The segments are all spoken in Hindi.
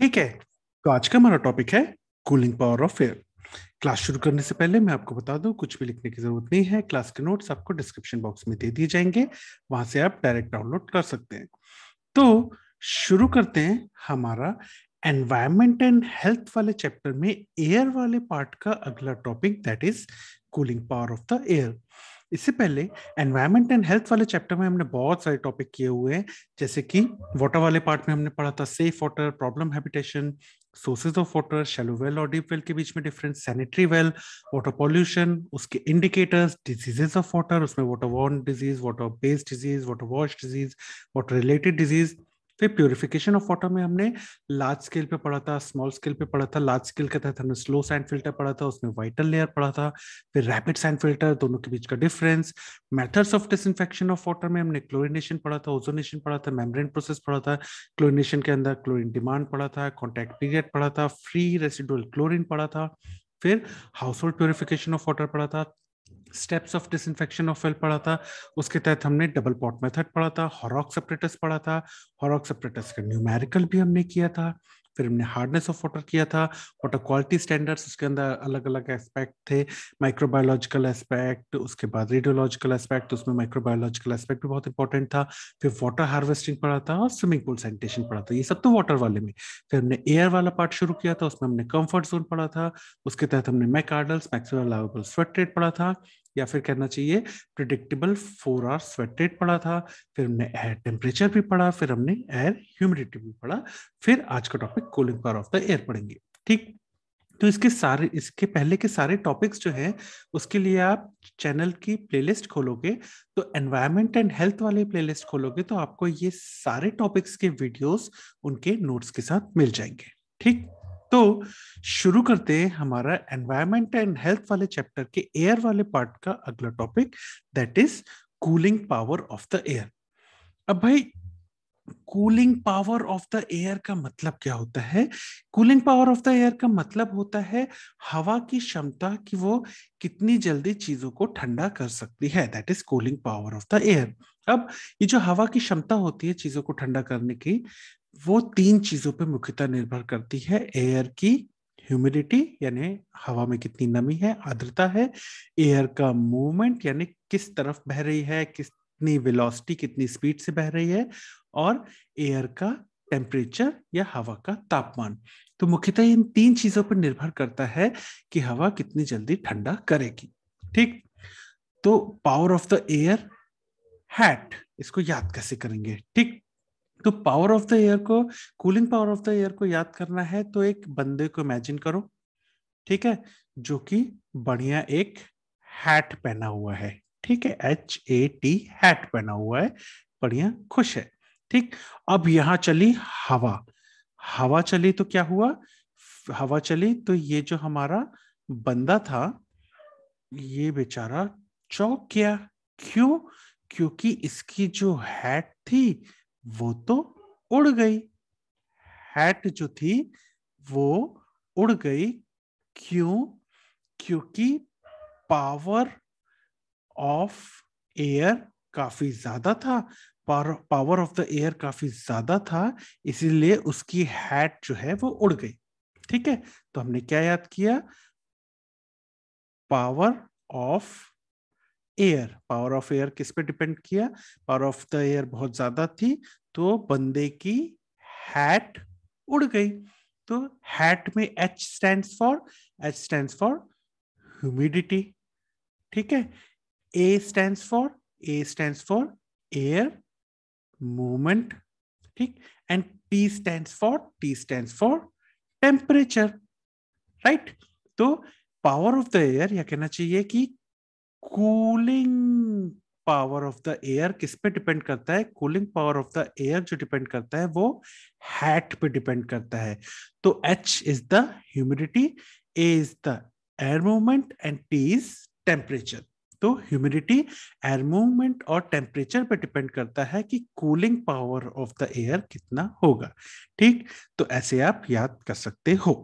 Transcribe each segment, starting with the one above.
ठीक है तो आज का हमारा टॉपिक है cooling power of air class शुरू करने से पहले मैं आपको बता दूं कुछ भी लिखने की जरूरत नहीं है क्लास के नोट्स आपको डिस्क्रिप्शन बॉक्स में दे दिए जाएंगे वहां से आप डायरेक्ट डाउनलोड कर सकते हैं तो शुरू करते हैं हमारा एनवायरमेंट एंड हेल्थ वाले चैप्टर में एयर वाले पार्ट का अगला topic that is cooling power of the air इससे पहले एनवायरमेंट एंड हेल्थ वाले चैप्टर में हमने बहुत सारे टॉपिक किए हुए हैं जैसे कि वाटर वाले पार्ट में हमने पढ़ा था safe water problem habitation sources of water shallow well और डीप वेल के बीच में difference sanitary well water pollution उसके इंडिकेटर्स डिजीजेज ऑफ वाटर उसमें water borne disease water based disease water wash disease water related disease फिर प्योरिफिकेशन ऑफ वाटर में हमने लार्ज स्केल पे पढ़ा था स्मॉल स्केल पे पढ़ा था लार्ज स्केल के तहत हमने स्लो सैंड फिल्टर पढ़ा था उसमें वाइटल लेयर पढ़ा था फिर रैपिड सैंड फिल्टर दोनों के बीच का difference methods of disinfection of water में हमने क्लोरिनेशन पढ़ा था ओजोनेशन पढ़ा था मेम्ब्रेन प्रोसेस पढ़ा था क्लोरिनेशन के अंदर क्लोरिन डिमांड पढ़ा था कॉन्टैक्ट पीरियड पढ़ा था फ्री रेसिडुअल क्लोरिन पढ़ा था फिर household purification of water पढ़ा था steps of disinfection of well पढ़ा था उसके तहत हमने डबल पॉट मेथड पढ़ा था हॉरॉक सेपरेटस पढ़ा था हॉरॉक सेपरेटस का न्यूमेरिकल भी हमने किया था फिर हमने हार्डनेस ऑफ वाटर किया था वाटर क्वालिटी स्टैंडर्ड्स उसके अंदर अलग अलग एस्पेक्ट थे माइक्रोबायोलॉजिकल एस्पेक्ट उसके बाद रेडियोलॉजिकल तो एस्पेक्ट उसमें माइक्रोबायोलॉजिकल एस्पेक्ट भी बहुत इंपॉर्टेंट था फिर वाटर हार्वेस्टिंग पढ़ा था और स्विमिंग पूल सैनिटेशन पढ़ा था ये सब तो वाटर वाले में फिर हमने एयर वाला पार्ट शुरू किया था उसमें हमने कंफर्ट जोन पढ़ा था उसके तहत हमने McArdle's maximum allowable sweat rate पढ़ा था या फिर कहना चाहिए predictable four hour sweat rate पढ़ा था फिर हमने एयर टेम्परेचर भी पढ़ा फिर हमने एयर ह्यूमिडिटी भी पढ़ा फिर आज का topic cooling power of the air पढ़ेंगे ठीक तो इसके सारे इसके पहले के सारे टॉपिक्स जो है उसके लिए आप चैनल की प्लेलिस्ट खोलोगे तो एनवायरमेंट एंड हेल्थ वाले प्लेलिस्ट खोलोगे तो आपको ये सारे टॉपिक्स के वीडियोस उनके नोट्स के साथ मिल जाएंगे ठीक तो शुरू करते हैं हमारा एनवायरमेंट एंड हेल्थ वाले चैप्टर के एयर वाले पार्ट का अगला topic that is cooling power of the air अब भाई cooling power of the air का मतलब क्या होता है cooling power of the air का मतलब होता है हवा की क्षमता कि वो कितनी जल्दी चीजों को ठंडा कर सकती है that is cooling power of the air अब ये जो हवा की क्षमता होती है चीजों को ठंडा करने की वो तीन चीजों पे मुख्यतः निर्भर करती है एयर की ह्यूमिडिटी यानी हवा में कितनी नमी है आर्द्रता है एयर का मूवमेंट यानी किस तरफ बह रही है किस कितनी वेलोसिटी कितनी स्पीड से बह रही है और एयर का टेम्परेचर या हवा का तापमान तो मुख्यतः इन तीन चीजों पर निर्भर करता है कि हवा कितनी जल्दी ठंडा करेगी ठीक तो power of the air HAT इसको याद कैसे करेंगे ठीक तो पावर ऑफ द एयर को cooling power of the air को याद करना है तो एक बंदे को इमेजिन करो ठीक है जो कि बढ़िया एक हैट पहना हुआ है ठीक है एच ए टी हैट पहना हुआ है बढ़िया खुश है ठीक अब यहां चली हवा हवा चली तो क्या हुआ हवा चली तो ये जो हमारा बंदा था ये बेचारा चौक गया क्यों क्योंकि इसकी जो हैट थी वो तो उड़ गई हैट जो थी वो उड़ गई क्यों क्योंकि पावर ऑफ एयर काफी ज्यादा था power power of the air काफी ज्यादा था इसीलिए उसकी हैट जो है वो उड़ गई ठीक है तो हमने क्या याद किया power of air power of air किस पे डिपेंड किया पावर ऑफ द एयर बहुत ज्यादा थी तो बंदे की हैट उड़ गई तो हैट में H stand for H stand for humidity ठीक है A stand for A stand for air movement ठीक and T stand for T stand for temperature right तो पावर ऑफ द एयर यह कहना चाहिए कि cooling power of the air किस पे डिपेंड करता है cooling power of the air जो डिपेंड करता है वो हैट पे डिपेंड करता है तो H is the humidity A is the air movement and T is temperature तो ह्यूमिडिटी एयर मूवमेंट और टेम्परेचर पर डिपेंड करता है कि cooling power of the air कितना होगा ठीक तो ऐसे आप याद कर सकते हो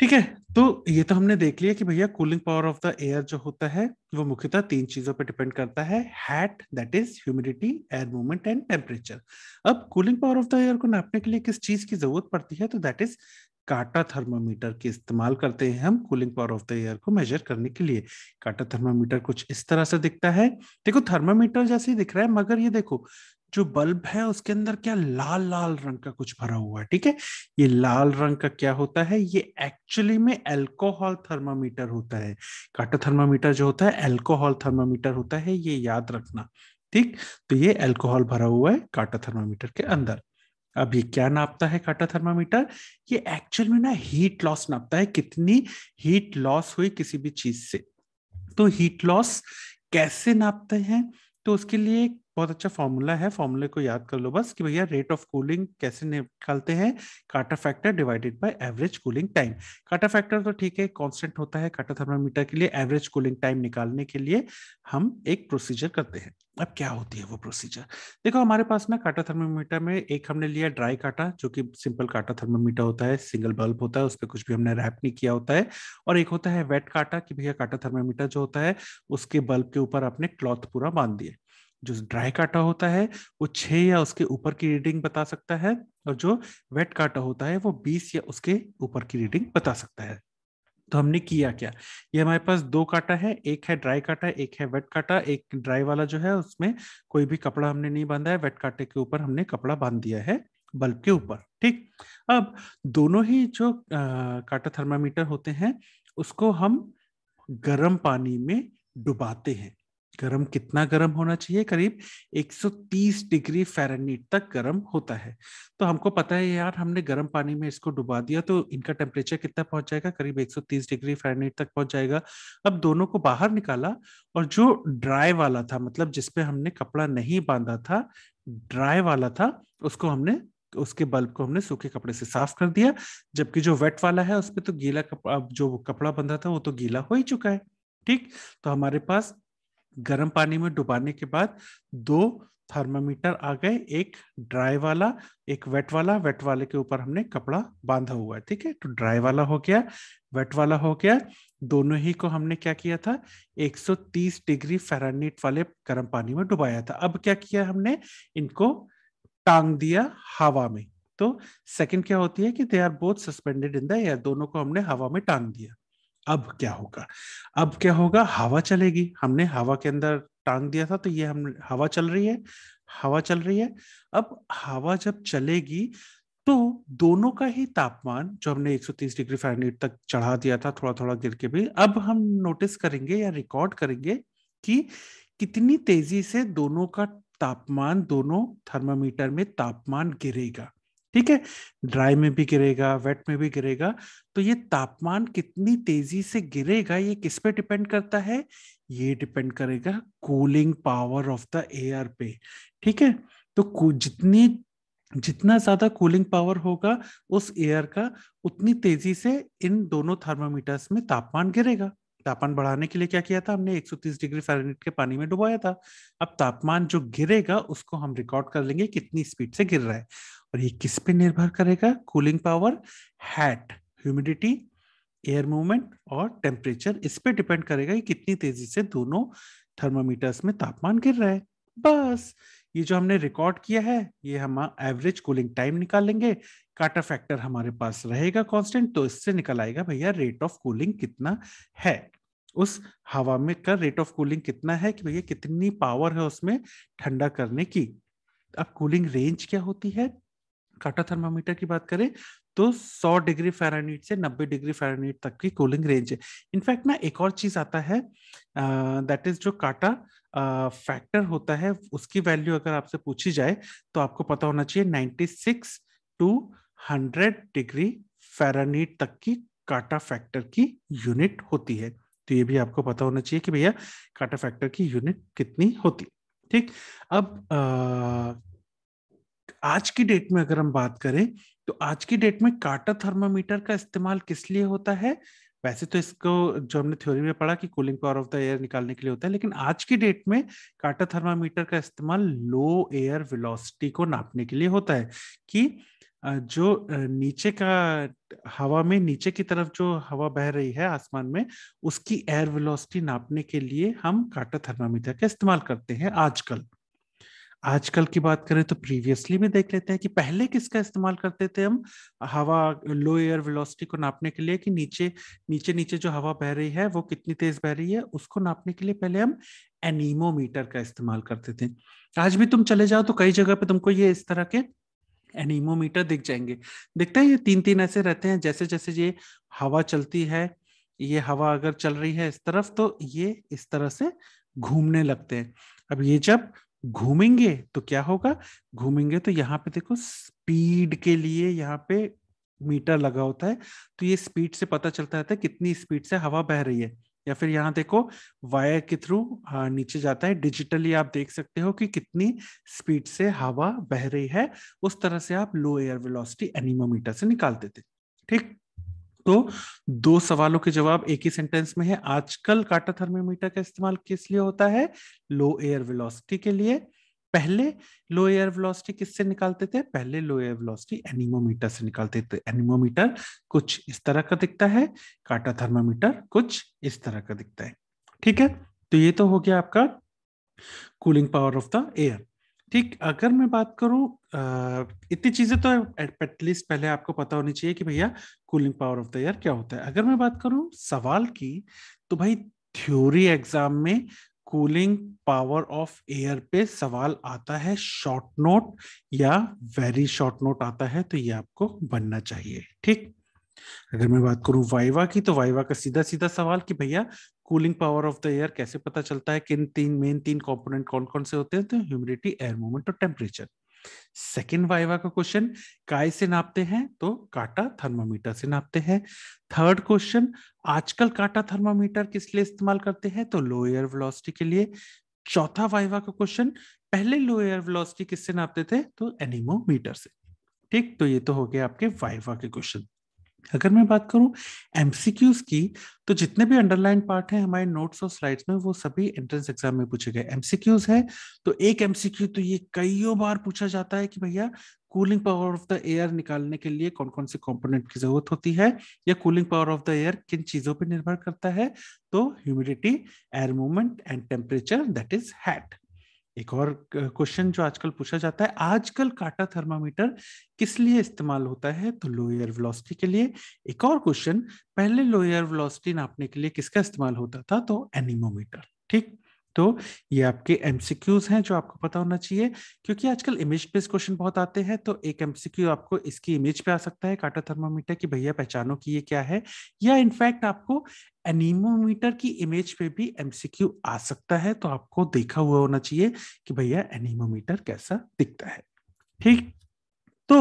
ठीक है तो ये तो हमने देख लिया कि भैया cooling power of the air जो होता है वो मुख्यतः तीन चीजों पर डिपेंड करता है HAT that is humidity air movement and temperature अब cooling power of the air को नापने के लिए किस चीज की जरूरत पड़ती है तो दैट इज काटा थर्मामीटर के इस्तेमाल करते हैं हम cooling power of the air को मेजर करने के लिए काटा थर्मामीटर कुछ इस तरह से दिखता है देखो थर्मामीटर जैसे ही दिख रहा है मगर ये देखो जो बल्ब है उसके अंदर क्या लाल लाल रंग का कुछ भरा हुआ है ठीक है ये लाल रंग का क्या होता है ये एक्चुअली में एल्कोहल थर्मामीटर होता है काटा थर्मामीटर जो होता है एल्कोहल थर्मामीटर होता है ये याद रखना ठीक तो ये एल्कोहल भरा हुआ है काटा थर्मामीटर के अंदर अभी क्या नापता है काटा थर्मामीटर ये एक्चुअल में ना हीट लॉस नापता है कितनी हीट लॉस हुई किसी भी चीज से तो हीट लॉस कैसे नापते हैं तो उसके लिए बहुत अच्छा फॉर्मूला है फॉर्मूले को याद कर लो बस कि भैया रेट ऑफ कूलिंग कैसे निकालते हैं kata factor divided by average cooling time kata factor तो ठीक है कांस्टेंट होता है काटा थर्मामीटर के लिए एवरेज कूलिंग टाइम निकालने के लिए हम एक प्रोसीजर करते हैं अब क्या होती है वो प्रोसीजर देखो हमारे पास ना काटा थर्मोमीटर में एक हमने लिया ड्राई काटा जो कि सिंपल काटा थर्मोमीटर होता है सिंगल बल्ब होता है उस पर कुछ भी हमने रैप नहीं किया होता है और एक होता है वेट काटा कि भैया काटा थर्मोमीटर जो होता है उसके बल्ब के ऊपर आपने क्लॉथ पूरा बांध दिया जो ड्राई काटा होता है वो छह या उसके ऊपर की रीडिंग बता सकता है और जो वेट काटा होता है वो बीस या उसके ऊपर की रीडिंग बता सकता है तो हमने किया क्या ये हमारे पास दो काटा है एक है ड्राई काटा एक है वेट काटा एक ड्राई वाला जो है उसमें कोई भी कपड़ा हमने नहीं बांधा है वेट काटे के ऊपर हमने कपड़ा बांध दिया है बल्ब के ऊपर ठीक अब दोनों ही जो आ, काटा थर्मामीटर होते हैं उसको हम गर्म पानी में डुबाते हैं गरम कितना गरम होना चाहिए करीब 130 डिग्री फेरनीट तक गरम होता है तो हमको पता है यार हमने गर्म पानी में इसको डुबा दिया तो इनका टेम्परेचर कितना पहुंच जाएगा करीब 130 डिग्री फेरनीट तक पहुंच जाएगा अब दोनों को बाहर निकाला और जो ड्राई वाला था मतलब जिसपे हमने कपड़ा नहीं बांधा था ड्राई वाला था उसको हमने उसके बल्ब को हमने सूखे कपड़े से साफ कर दिया जबकि जो वेट वाला है उसपे तो गीला कपड़ा जो कपड़ा बंधा था वो तो गीला हो ही चुका है ठीक तो हमारे पास गर्म पानी में डुबाने के बाद दो थर्मामीटर आ गए एक ड्राई वाला एक वेट वाला वेट वाले के ऊपर हमने कपड़ा बांधा हुआ है ठीक है तो ड्राई वाला हो गया वेट वाला हो गया दोनों ही को हमने क्या किया था 130 डिग्री फेरानीट वाले गर्म पानी में डुबाया था अब क्या किया हमने इनको टांग दिया हवा में तो सेकंड क्या होती है कि they are both suspended in the air दोनों को हमने हवा में टांग दिया अब क्या होगा अब क्या होगा हवा चलेगी हमने हवा के अंदर टांग दिया था तो ये हम हवा चल रही है हवा चल रही है अब हवा जब चलेगी तो दोनों का ही तापमान जो हमने 130 डिग्री फारेनहाइट तक चढ़ा दिया था थोड़ा थोड़ा गिर के भी अब हम नोटिस करेंगे या रिकॉर्ड करेंगे कि कितनी तेजी से दोनों का तापमान दोनों थर्मामीटर में तापमान गिरेगा ठीक है ड्राई में भी गिरेगा वेट में भी गिरेगा तो ये तापमान कितनी तेजी से गिरेगा ये किस पे डिपेंड करता है ये डिपेंड करेगा cooling power of the air पे ठीक है तो जितनी जितना ज्यादा कूलिंग पावर होगा उस एयर का उतनी तेजी से इन दोनों थर्मामीटर्स में तापमान गिरेगा तापमान बढ़ाने के लिए क्या किया था हमने 130 डिग्री फारेनहाइट के पानी में डुबाया था अब तापमान जो गिरेगा उसको हम रिकॉर्ड कर लेंगे कितनी स्पीड से गिर रहा है और ये किस पे निर्भर करेगा cooling power HAT humidity air movement और टेम्परेचर इस पे डिपेंड करेगा कि कितनी तेजी से दोनों थर्मामीटर्स में तापमान गिर रहा है बस ये जो हमने रिकॉर्ड किया है ये हम एवरेज कूलिंग टाइम निकालेंगे काटा फैक्टर हमारे पास रहेगा कांस्टेंट तो इससे निकल आएगा भैया रेट ऑफ कूलिंग कितना है उस हवा में का रेट ऑफ कूलिंग कितना है कि भैया कितनी पावर है उसमें ठंडा करने की अब कूलिंग रेंज क्या होती है काटा थर्मामीटर की बात करें तो 100 डिग्री फेरानीट से 90 डिग्री फेरानीट तक की कूलिंग रेंज है इनफैक्ट ना एक और चीज आता है दैट uh, इज जो काटा फैक्टर uh, होता है उसकी वैल्यू अगर आपसे पूछी जाए तो आपको पता होना चाहिए 96 टू 100 डिग्री फेरानीट तक की काटा फैक्टर की यूनिट होती है तो ये भी आपको पता होना चाहिए कि भैया काटा फैक्टर की यूनिट कितनी होती ठीक अब आ, आज की डेट में अगर हम बात करें तो आज की डेट में काटा थर्मामीटर का इस्तेमाल किस लिए होता है वैसे तो इसको जो हमने थ्योरी में पढ़ा कि cooling power of the air निकालने के लिए होता है लेकिन आज की डेट में काटा थर्मामीटर का इस्तेमाल लो एयर वेलोसिटी को नापने के लिए होता है कि जो नीचे का हवा में नीचे की तरफ जो हवा बह रही है आसमान में उसकी एयर वेलोसिटी नापने के लिए हम काटा थर्मामीटर का इस्तेमाल करते हैं आजकल आजकल की बात करें तो प्रीवियसली भी देख लेते हैं कि पहले किसका इस्तेमाल करते थे हम हवा लो एयर वेलोसिटी को नापने के लिए कि नीचे नीचे नीचे जो हवा बह रही है वो कितनी तेज बह रही है उसको नापने के लिए पहले हम एनीमोमीटर का इस्तेमाल करते थे आज भी तुम चले जाओ तो कई जगह पे तुमको ये इस तरह के एनीमोमीटर दिख जाएंगे देखते हैं ये तीन तीन ऐसे रहते हैं जैसे जैसे ये हवा चलती है ये हवा अगर चल रही है इस तरफ तो ये इस तरह से घूमने लगते हैं अब ये जब घूमेंगे तो क्या होगा घूमेंगे तो यहाँ पे देखो स्पीड के लिए यहाँ पे मीटर लगा होता है तो ये स्पीड से पता चलता रहता है कितनी स्पीड से हवा बह रही है या फिर यहाँ देखो वायर के थ्रू हाँ, नीचे जाता है डिजिटली आप देख सकते हो कि कितनी स्पीड से हवा बह रही है उस तरह से आप लो एयर वेलोसिटी एनिमोमीटर से निकालते थे ठीक तो दो सवालों के जवाब एक ही सेंटेंस में है आजकल काटा थर्मोमीटर का इस्तेमाल किस लिए होता है लो एयर वेलोसिटी के लिए पहले लो एयर वेलोसिटी किससे निकालते थे पहले लो एयर वेलोसिटी एनिमोमीटर से निकालते थे एनिमोमीटर कुछ इस तरह का दिखता है काटा थर्मोमीटर कुछ इस तरह का दिखता है ठीक है तो ये तो हो गया आपका cooling power of the air ठीक अगर मैं बात करूं इतनी चीजें तो एटलीस्ट पहले आपको पता होनी चाहिए कि भैया cooling power of the air क्या होता है अगर मैं बात करूं सवाल की तो भाई थ्योरी एग्जाम में कूलिंग पावर ऑफ एयर पे सवाल आता है शॉर्ट नोट या वेरी शॉर्ट नोट आता है तो ये आपको बनना चाहिए ठीक अगर मैं बात करूं वाइवा की तो वाइवा का सीधा सीधा सवाल कि भैया cooling power of the air कैसे पता चलता है किन तीन मेन तीन कंपोनेंट कौन कौन से होते हैं तो ह्यूमिडिटी एयर मूवमेंट और टेम्परेचर सेकेंड वाइवा का क्वेश्चन काय से नापते हैं तो काटा थर्मामीटर से नापते हैं थर्ड क्वेश्चन आजकल काटा थर्मामीटर किस लिए इस्तेमाल करते हैं तो लो एयर वेलोसिटी के लिए चौथा वाइवा का क्वेश्चन पहले लो एयर वेलोसिटी किससे नापते थे तो एनिमोमीटर से ठीक तो ये तो हो गया आपके वाइवा के क्वेश्चन अगर मैं बात करूं एमसीक्यूज की तो जितने भी अंडरलाइन पार्ट हैं हमारे नोट्स और स्लाइड्स में वो सभी एंट्रेंस एग्जाम में पूछे गए एमसीक्यूज है तो एक एमसीक्यू तो ये कईयों बार पूछा जाता है कि भैया cooling power of the air निकालने के लिए कौन कौन से कंपोनेंट की जरूरत होती है या cooling power of the air किन चीजों पर निर्भर करता है तो humidity air movement and temperature that is HAT एक और क्वेश्चन जो आजकल पूछा जाता है आजकल काटा थर्मामीटर किस लिए इस्तेमाल होता है तो लोअर वेलोसिटी के लिए एक और क्वेश्चन पहले लोअर वेलोसिटी नापने के लिए किसका इस्तेमाल होता था तो एनिमोमीटर ठीक तो ये आपके एमसीक्यूज हैं जो आपको पता होना चाहिए क्योंकि आजकल इमेज पे क्वेश्चन बहुत आते हैं तो एक एमसीक्यू आपको इसकी इमेज पे आ सकता है काटा थर्मोमीटर की भैया पहचानो कि ये क्या है या इनफैक्ट आपको एनीमोमीटर की इमेज पे भी एमसीक्यू आ सकता है तो आपको देखा हुआ होना चाहिए कि भैया एनीमोमीटर कैसा दिखता है ठीक तो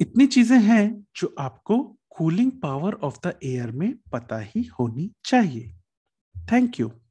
इतनी चीजें हैं जो आपको cooling power of the air में पता ही होनी चाहिए थैंक यू